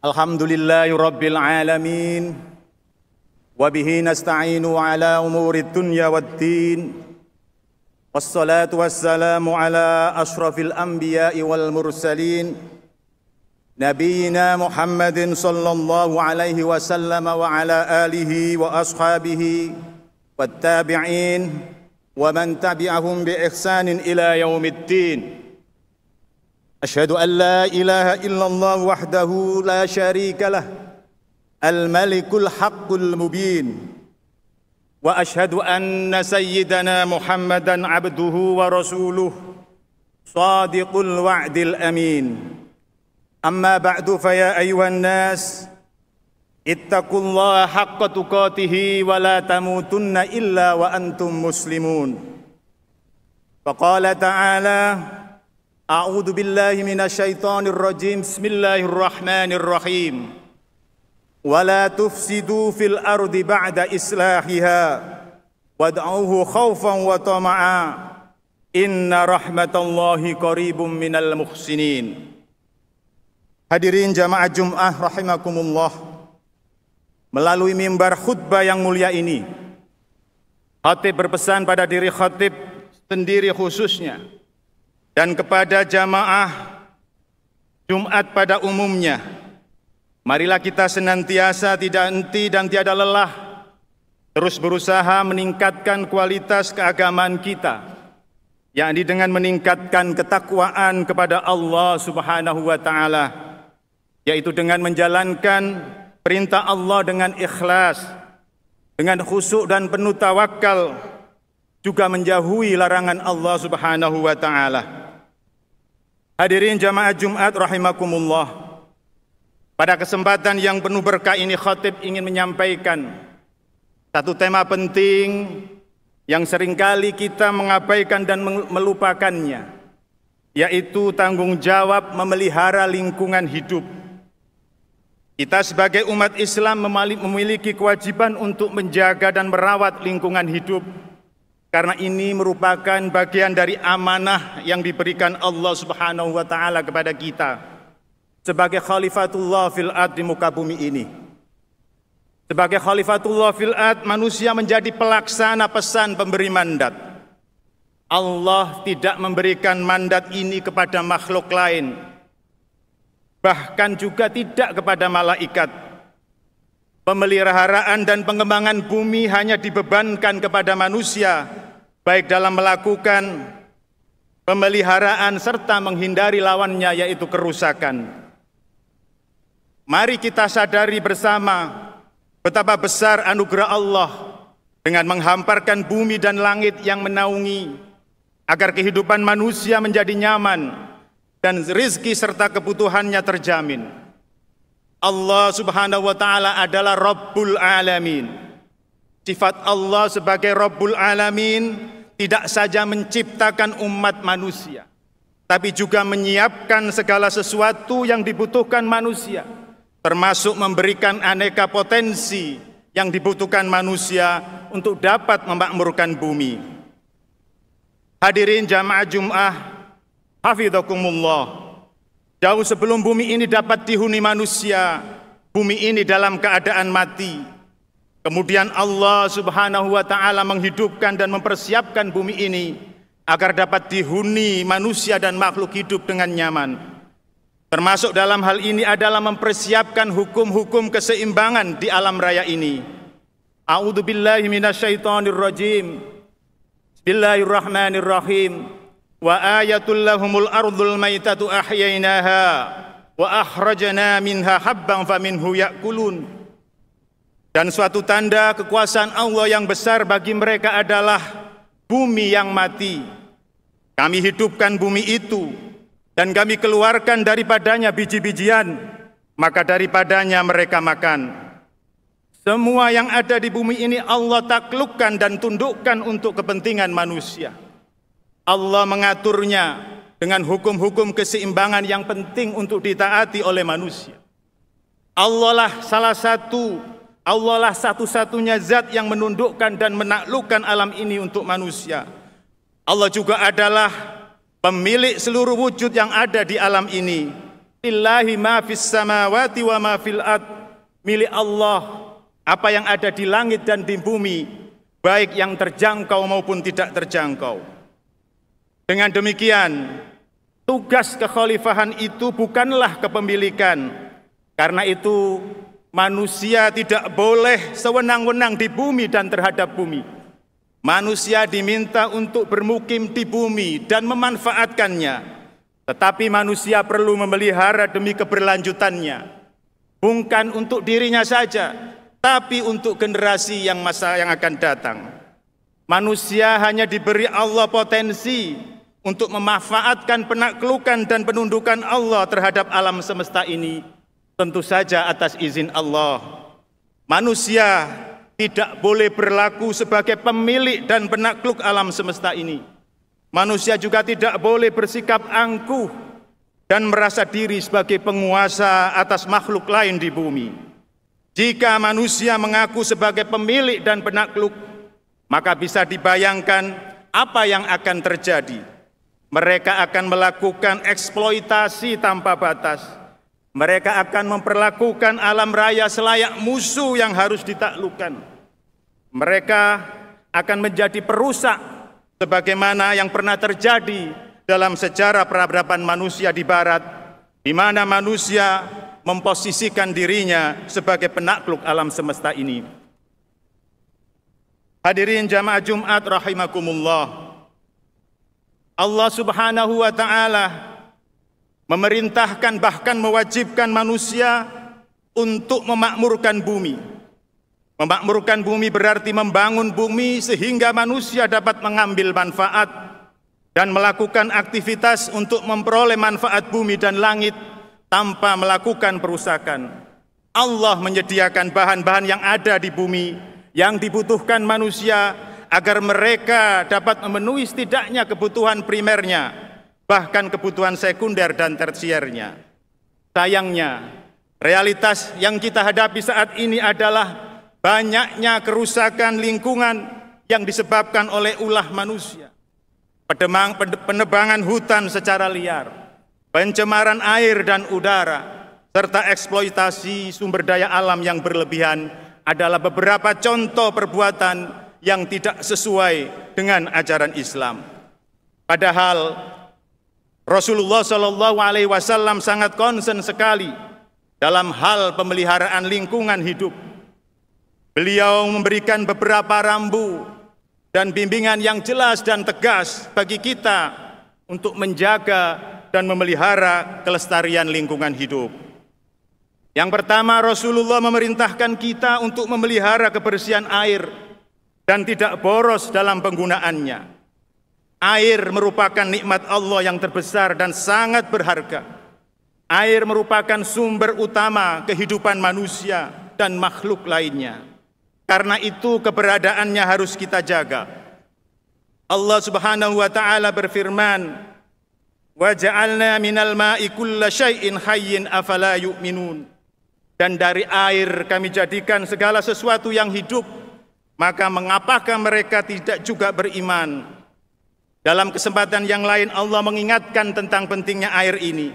الحمد لله رب العالمين وبه نستعين على أمور الدنيا والدين والصلاة والسلام على أشرف الأنبياء والمرسلين نبينا محمد صلى الله عليه وسلم وعلى آله وأصحابه والتابعين ومن تبعهم بإحسان إلى يوم الدين أشهد أن لا إله إلا الله وحده لا شريك له الملك الحق المبين وأشهد أن سيدنا محمدًا عبده ورسوله صادق الوعد الأمين أما بعد فيا أيها الناس اتقوا الله حق تقاته ولا تموتن إلا وأنتم مسلمون فقال تعالى A'udzu billahi minasyaitonir rajim. Bismillahirrahmanirrahim. Wala tufsidu fil ardi ba'da islahiha. Wad'uhu khaufan wa tama'a. Inna rahmatallahi qaribum minal muhsinin. Hadirin jamaah Jum'ah, rahimakumullah. Melalui mimbar khutbah yang mulia ini, khatib berpesan pada diri khatib sendiri khususnya dan kepada jamaah Jumat pada umumnya, marilah kita senantiasa tidak henti dan tiada lelah, terus berusaha meningkatkan kualitas keagamaan kita, yakni dengan meningkatkan ketakwaan kepada Allah Subhanahu wa Ta'ala, yaitu dengan menjalankan perintah Allah dengan ikhlas, dengan khusyuk dan penuh tawakal, juga menjauhi larangan Allah Subhanahu wa taala. Hadirin jamaah Jumat rahimakumullah. Pada kesempatan yang penuh berkah ini khatib ingin menyampaikan satu tema penting yang seringkali kita mengabaikan dan melupakannya yaitu tanggung jawab memelihara lingkungan hidup. Kita sebagai umat Islam memiliki kewajiban untuk menjaga dan merawat lingkungan hidup karena ini merupakan bagian dari amanah yang diberikan Allah Subhanahu wa taala kepada kita sebagai khalifatullah fil ad di muka bumi ini. Sebagai khalifatullah fil ad, manusia menjadi pelaksana pesan pemberi mandat. Allah tidak memberikan mandat ini kepada makhluk lain, bahkan juga tidak kepada malaikat Pemeliharaan dan pengembangan bumi hanya dibebankan kepada manusia, baik dalam melakukan pemeliharaan serta menghindari lawannya, yaitu kerusakan. Mari kita sadari bersama betapa besar anugerah Allah dengan menghamparkan bumi dan langit yang menaungi, agar kehidupan manusia menjadi nyaman dan rizki serta kebutuhannya terjamin. Allah Subhanahu wa taala adalah Rabbul Alamin. Sifat Allah sebagai Rabbul Alamin tidak saja menciptakan umat manusia, tapi juga menyiapkan segala sesuatu yang dibutuhkan manusia, termasuk memberikan aneka potensi yang dibutuhkan manusia untuk dapat memakmurkan bumi. Hadirin jamaah Jum'ah, hafizakumullah. Jauh sebelum bumi ini dapat dihuni manusia, bumi ini dalam keadaan mati. Kemudian Allah Subhanahu wa taala menghidupkan dan mempersiapkan bumi ini agar dapat dihuni manusia dan makhluk hidup dengan nyaman. Termasuk dalam hal ini adalah mempersiapkan hukum-hukum keseimbangan di alam raya ini. A'udzubillahiminasyaitonirrojim. Bismillahirrahmanirrahim wa ayatul lahumul ardul maitatu ahyainaha wa akhrajna minha habban faminhu yakulun dan suatu tanda kekuasaan Allah yang besar bagi mereka adalah bumi yang mati kami hidupkan bumi itu dan kami keluarkan daripadanya biji-bijian maka daripadanya mereka makan semua yang ada di bumi ini Allah taklukkan dan tundukkan untuk kepentingan manusia Allah mengaturnya dengan hukum-hukum keseimbangan yang penting untuk ditaati oleh manusia. Allah lah salah satu, Allah lah satu-satunya zat yang menundukkan dan menaklukkan alam ini untuk manusia. Allah juga adalah pemilik seluruh wujud yang ada di alam ini. Lillahi ma fis samawati wa ma fil ad. Milik Allah apa yang ada di langit dan di bumi, baik yang terjangkau maupun tidak terjangkau. Dengan demikian, tugas kekhalifahan itu bukanlah kepemilikan. Karena itu, manusia tidak boleh sewenang-wenang di bumi dan terhadap bumi. Manusia diminta untuk bermukim di bumi dan memanfaatkannya. Tetapi manusia perlu memelihara demi keberlanjutannya. Bukan untuk dirinya saja, tapi untuk generasi yang masa yang akan datang. Manusia hanya diberi Allah potensi untuk memanfaatkan penaklukan dan penundukan Allah terhadap alam semesta ini tentu saja atas izin Allah. Manusia tidak boleh berlaku sebagai pemilik dan penakluk alam semesta ini. Manusia juga tidak boleh bersikap angkuh dan merasa diri sebagai penguasa atas makhluk lain di bumi. Jika manusia mengaku sebagai pemilik dan penakluk, maka bisa dibayangkan apa yang akan terjadi mereka akan melakukan eksploitasi tanpa batas. Mereka akan memperlakukan alam raya selayak musuh yang harus ditaklukkan. Mereka akan menjadi perusak sebagaimana yang pernah terjadi dalam sejarah peradaban manusia di barat di mana manusia memposisikan dirinya sebagai penakluk alam semesta ini. Hadirin jamaah Jumat rahimakumullah. Allah Subhanahu wa taala memerintahkan bahkan mewajibkan manusia untuk memakmurkan bumi. Memakmurkan bumi berarti membangun bumi sehingga manusia dapat mengambil manfaat dan melakukan aktivitas untuk memperoleh manfaat bumi dan langit tanpa melakukan perusakan. Allah menyediakan bahan-bahan yang ada di bumi yang dibutuhkan manusia agar mereka dapat memenuhi setidaknya kebutuhan primernya, bahkan kebutuhan sekunder dan tersiernya. Sayangnya, realitas yang kita hadapi saat ini adalah banyaknya kerusakan lingkungan yang disebabkan oleh ulah manusia, pedemang, penebangan hutan secara liar, pencemaran air dan udara, serta eksploitasi sumber daya alam yang berlebihan adalah beberapa contoh perbuatan yang tidak sesuai dengan ajaran Islam. Padahal Rasulullah Shallallahu Alaihi Wasallam sangat konsen sekali dalam hal pemeliharaan lingkungan hidup. Beliau memberikan beberapa rambu dan bimbingan yang jelas dan tegas bagi kita untuk menjaga dan memelihara kelestarian lingkungan hidup. Yang pertama, Rasulullah memerintahkan kita untuk memelihara kebersihan air dan tidak boros dalam penggunaannya. Air merupakan nikmat Allah yang terbesar dan sangat berharga. Air merupakan sumber utama kehidupan manusia dan makhluk lainnya. Karena itu keberadaannya harus kita jaga. Allah Subhanahu wa taala berfirman, "Wa ja'alna minal ma'i kulla syai'in hayyin afala yu'minun." Dan dari air kami jadikan segala sesuatu yang hidup maka mengapakah mereka tidak juga beriman? Dalam kesempatan yang lain Allah mengingatkan tentang pentingnya air ini.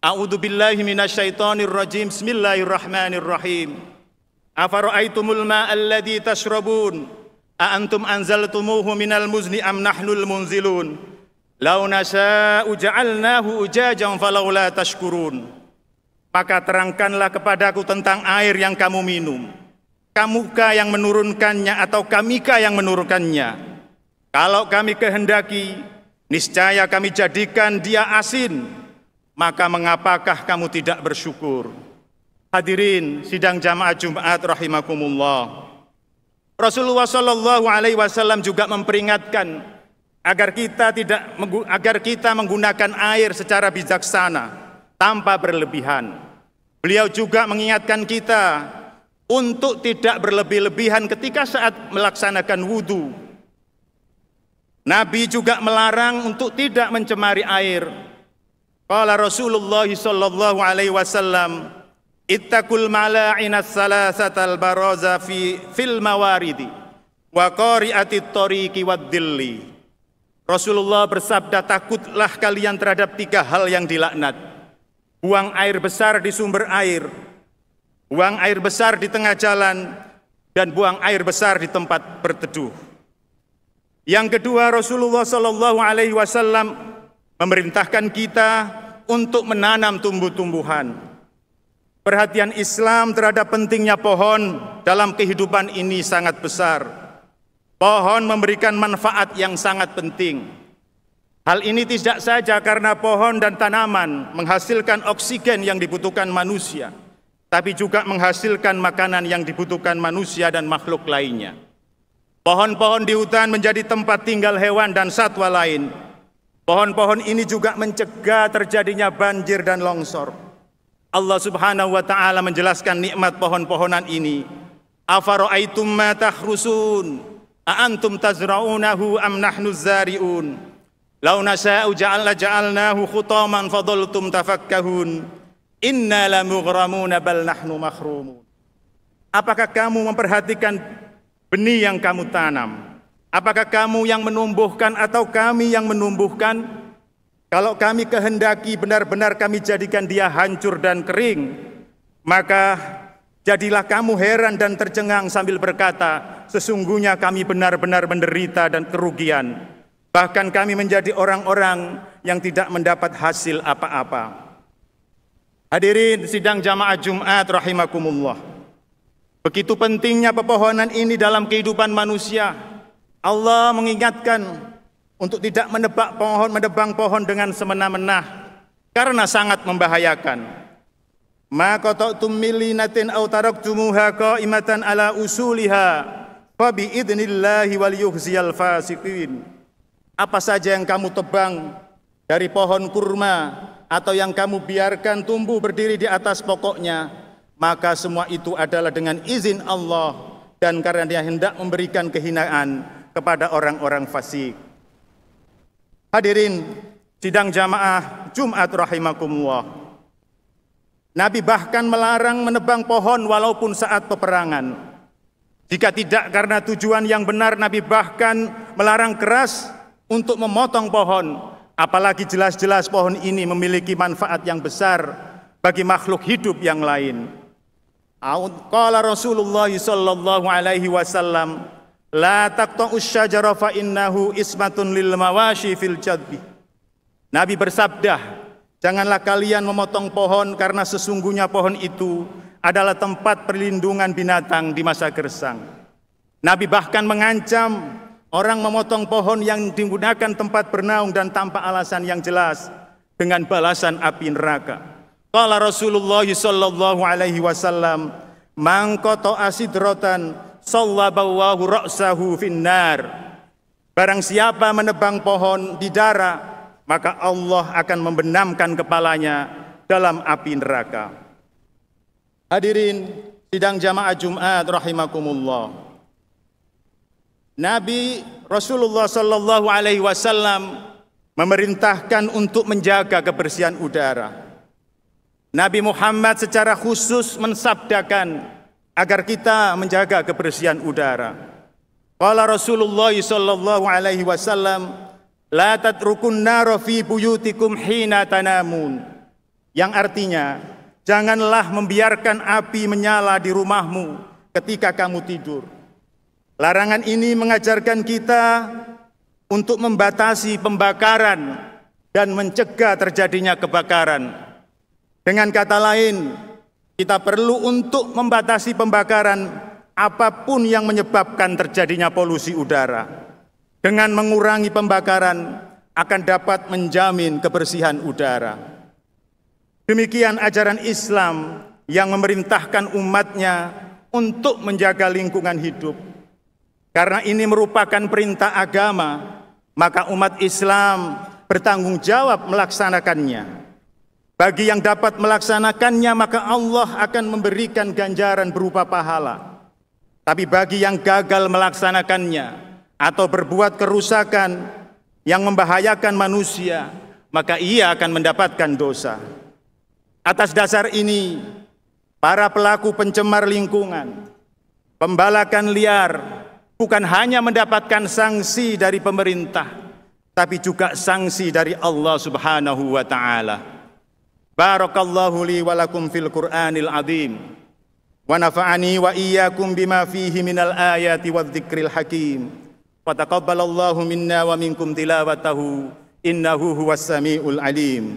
A'udzu billahi minasyaitonir rajim. Bismillahirrahmanirrahim. Afara'aitumul ma'a alladzi tashrabun? A antum anzaltumuhu minal muzni am nahnul munzilun? Lau nasya'u ja'alnahu ujajan falaula tashkurun. Maka terangkanlah kepadaku tentang air yang kamu minum kamukah yang menurunkannya atau kamikah yang menurunkannya? Kalau kami kehendaki, niscaya kami jadikan dia asin, maka mengapakah kamu tidak bersyukur? Hadirin sidang jamaah Jumat rahimakumullah. Rasulullah Shallallahu alaihi wasallam juga memperingatkan agar kita tidak agar kita menggunakan air secara bijaksana tanpa berlebihan. Beliau juga mengingatkan kita untuk tidak berlebih-lebihan ketika saat melaksanakan wudhu. Nabi juga melarang untuk tidak mencemari air. Qala Rasulullah sallallahu alaihi wasallam, "Ittaqul mala'inas salasatal baraza fi fil mawaridi wa qari'atit tariqi wad dilli." Rasulullah bersabda, "Takutlah kalian terhadap tiga hal yang dilaknat: buang air besar di sumber air, buang air besar di tengah jalan, dan buang air besar di tempat berteduh. Yang kedua, Rasulullah Shallallahu Alaihi Wasallam memerintahkan kita untuk menanam tumbuh-tumbuhan. Perhatian Islam terhadap pentingnya pohon dalam kehidupan ini sangat besar. Pohon memberikan manfaat yang sangat penting. Hal ini tidak saja karena pohon dan tanaman menghasilkan oksigen yang dibutuhkan manusia tapi juga menghasilkan makanan yang dibutuhkan manusia dan makhluk lainnya. Pohon-pohon di hutan menjadi tempat tinggal hewan dan satwa lain. Pohon-pohon ini juga mencegah terjadinya banjir dan longsor. Allah Subhanahu wa taala menjelaskan nikmat pohon-pohonan ini. Afara'aitum ma tahrusun? A antum tazra'unahu am nahnu zari'un? Law nasha'u ja'alna ja'alnahu khutaman fadhaltum tafakkahun. Inna la mughramuna bal nahnu mahrumun. Apakah kamu memperhatikan benih yang kamu tanam? Apakah kamu yang menumbuhkan atau kami yang menumbuhkan? Kalau kami kehendaki benar-benar kami jadikan dia hancur dan kering, maka jadilah kamu heran dan tercengang sambil berkata, sesungguhnya kami benar-benar menderita dan kerugian. Bahkan kami menjadi orang-orang yang tidak mendapat hasil apa-apa. Hadirin sidang jamaah Jumat rahimakumullah. Begitu pentingnya pepohonan ini dalam kehidupan manusia. Allah mengingatkan untuk tidak menebak pohon, menebang pohon dengan semena-mena karena sangat membahayakan. Ma qata'tum millinatin aw taraktumuha qa'imatan ala usuliha fa bi idnillahi wal yuhziyal fasiqin. Apa saja yang kamu tebang dari pohon kurma atau yang kamu biarkan tumbuh berdiri di atas pokoknya, maka semua itu adalah dengan izin Allah dan karena dia hendak memberikan kehinaan kepada orang-orang fasik. Hadirin sidang jamaah Jumat rahimakumullah. Nabi bahkan melarang menebang pohon walaupun saat peperangan. Jika tidak karena tujuan yang benar, Nabi bahkan melarang keras untuk memotong pohon Apalagi jelas-jelas pohon ini memiliki manfaat yang besar bagi makhluk hidup yang lain. Qala Rasulullah sallallahu alaihi wasallam, "La taqta'us syajara fa innahu ismatun lil mawashi fil jadbi." Nabi bersabda, "Janganlah kalian memotong pohon karena sesungguhnya pohon itu adalah tempat perlindungan binatang di masa gersang." Nabi bahkan mengancam Orang memotong pohon yang digunakan tempat bernaung dan tanpa alasan yang jelas dengan balasan api neraka. Kala Rasulullah sallallahu alaihi wasallam, mangkoto asidrotan sidratan sallaballahu ra'sahu finnar." Barang siapa menebang pohon di darah, maka Allah akan membenamkan kepalanya dalam api neraka. Hadirin sidang jamaah Jumat rahimakumullah. Nabi Rasulullah sallallahu alaihi wasallam memerintahkan untuk menjaga kebersihan udara. Nabi Muhammad secara khusus mensabdakan agar kita menjaga kebersihan udara. Qala Rasulullah sallallahu alaihi wasallam, "La tatrukun nara fi buyutikum hina tanamun." Yang artinya, janganlah membiarkan api menyala di rumahmu ketika kamu tidur. Larangan ini mengajarkan kita untuk membatasi pembakaran dan mencegah terjadinya kebakaran. Dengan kata lain, kita perlu untuk membatasi pembakaran apapun yang menyebabkan terjadinya polusi udara. Dengan mengurangi pembakaran akan dapat menjamin kebersihan udara. Demikian ajaran Islam yang memerintahkan umatnya untuk menjaga lingkungan hidup karena ini merupakan perintah agama, maka umat Islam bertanggung jawab melaksanakannya. Bagi yang dapat melaksanakannya, maka Allah akan memberikan ganjaran berupa pahala. Tapi bagi yang gagal melaksanakannya atau berbuat kerusakan yang membahayakan manusia, maka ia akan mendapatkan dosa. Atas dasar ini, para pelaku pencemar lingkungan, pembalakan liar, bukan hanya mendapatkan sanksi dari pemerintah, tapi juga sanksi dari Allah Subhanahu wa taala. Barakallahu li wa lakum fil Qur'anil azim. Wa nafa'ani wa iyyakum bima fihi minal ayati wadh-dhikril hakim. Wa taqabbalallahu minna wa minkum tilawatahu innahu huwas samiul alim.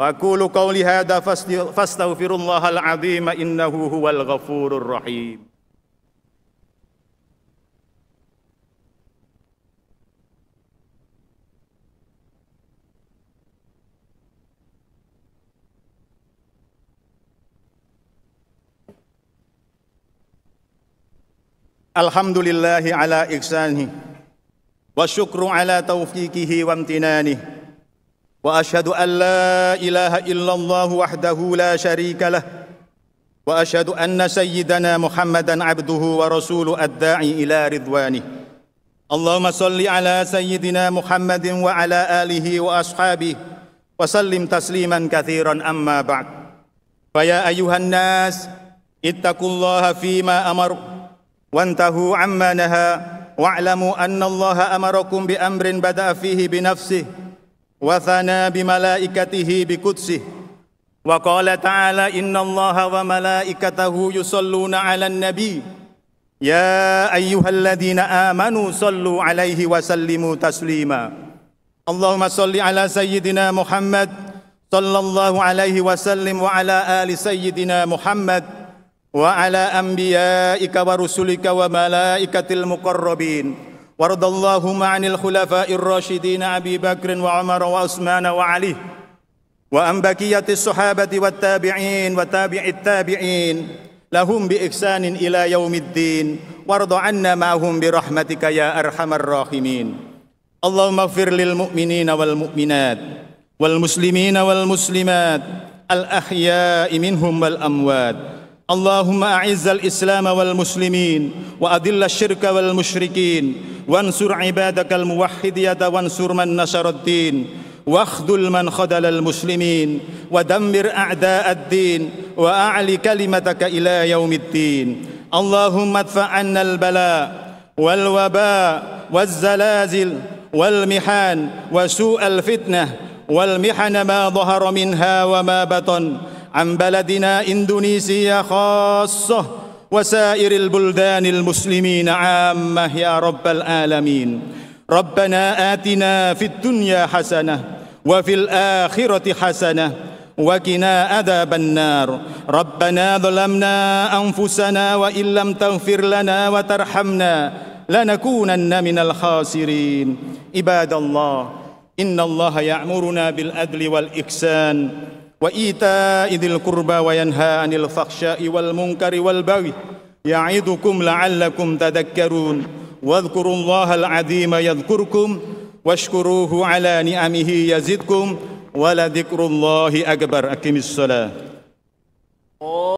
Aqulu qawli hadha fastaghfirullahal azim innahu huwal ghafurur rahim. الحمد لله على إحسانه والشكر على توفيقه وامتنانه وأشهد أن لا إله إلا الله وحده لا شريك له وأشهد أن سيدنا محمدًا عبده ورسول الداعي إلى رضوانه اللهم صل على سيدنا محمد وعلى آله وأصحابه وسلم تسليما كثيرا أما بعد فيا أيها الناس اتقوا الله فيما أمركم وانتهوا عما نهى واعلموا أن الله أمركم بأمر بدأ فيه بنفسه وثنى بملائكته بقدسه وقال تعالى إن الله وملائكته يصلون على النبي يا أيها الذين آمنوا صلوا عليه وسلموا تسليما اللهم صل على سيدنا محمد صلى الله عليه وسلم وعلى آل سيدنا محمد وعلى أنبيائك ورسلك وملائكة المقربين وارض اللهم عن الخلفاء الراشدين أبي بكر وعمر وعثمان وعلي وأن بكية الصحابة والتابعين وتابع التابعين لهم بإحسان إلى يوم الدين وارض عنا معهم برحمتك يا أرحم الراحمين اللهم اغفر للمؤمنين والمؤمنات والمسلمين والمسلمات الأحياء منهم والأموات اللهم أعز الإسلام والمسلمين وأذل الشرك والمشركين وانصر عبادك الموحدية وانصر من نشر الدين واخذل من خذل المسلمين ودمر أعداء الدين وأعل كلمتك إلى يوم الدين اللهم ادفع عنا البلاء والوباء والزلازل والمحان وسوء الفتنة والمحن ما ظهر منها وما بطن عن بلدنا إندونيسيا خاصة وسائر البلدان المسلمين عامة يا رب العالمين ربنا آتنا في الدنيا حسنة وفي الآخرة حسنة وقنا عذاب النار ربنا ظلمنا أنفسنا وإن لم تغفر لنا وترحمنا لنكونن من الخاسرين عباد الله إن الله يأمرنا بالعدل والإحسان وإيتاء ذي القربى وينهى عن الفحشاء والمنكر والبغي يعظكم لعلكم تذكرون واذكروا الله العظيم يذكركم واشكروه على نعمه يزدكم ولذكر الله أكبر أقم الصلاة